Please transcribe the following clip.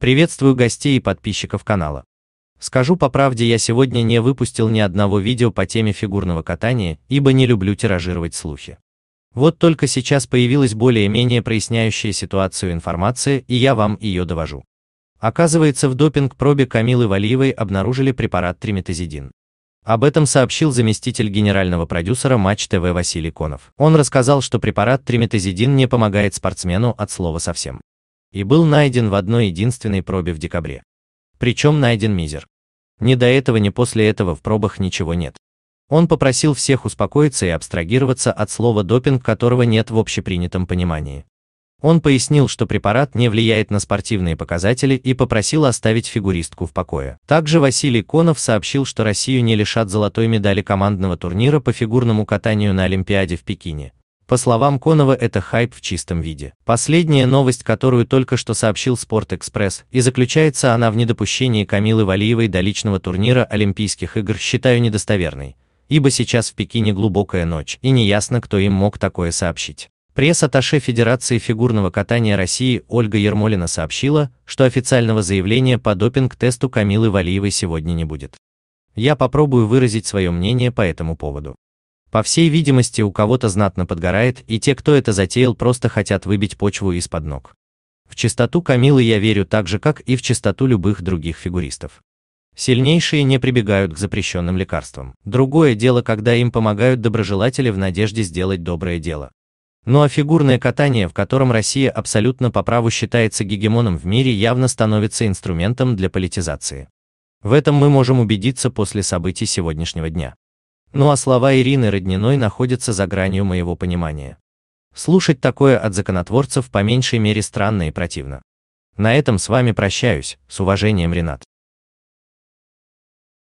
Приветствую гостей и подписчиков канала. Скажу по правде, я сегодня не выпустил ни одного видео по теме фигурного катания, ибо не люблю тиражировать слухи. Вот только сейчас появилась более-менее проясняющая ситуацию информация, и я вам ее довожу. Оказывается, в допинг-пробе Камилы Валиевой обнаружили препарат триметазидин. Об этом сообщил заместитель генерального продюсера Матч ТВ Василий Конов. Он рассказал, что препарат триметазидин не помогает спортсмену от слова совсем и был найден в одной единственной пробе в декабре. Причем найден мизер. Ни до этого, ни после этого в пробах ничего нет. Он попросил всех успокоиться и абстрагироваться от слова «допинг», которого нет в общепринятом понимании. Он пояснил, что препарат не влияет на спортивные показатели и попросил оставить фигуристку в покое. Также Василий Конов сообщил, что Россию не лишат золотой медали командного турнира по фигурному катанию на Олимпиаде в Пекине, по словам Конова, это хайп в чистом виде. Последняя новость, которую только что сообщил Спорт-Экспресс, и заключается она в недопущении Камилы Валиевой до личного турнира Олимпийских игр, считаю недостоверной, ибо сейчас в Пекине глубокая ночь, и неясно, кто им мог такое сообщить. Пресс-атташе Федерации фигурного катания России Ольга Ермолина сообщила, что официального заявления по допинг-тесту Камилы Валиевой сегодня не будет. Я попробую выразить свое мнение по этому поводу. По всей видимости, у кого-то знатно подгорает, и те, кто это затеял, просто хотят выбить почву из-под ног. В чистоту Камилы я верю так же, как и в чистоту любых других фигуристов. Сильнейшие не прибегают к запрещенным лекарствам. Другое дело, когда им помогают доброжелатели в надежде сделать доброе дело. Ну а фигурное катание, в котором Россия абсолютно по праву считается гегемоном в мире, явно становится инструментом для политизации. В этом мы можем убедиться после событий сегодняшнего дня. Ну а слова Ирины Родниной находятся за гранью моего понимания. Слушать такое от законотворцев по меньшей мере странно и противно. На этом с вами прощаюсь, с уважением Ренат.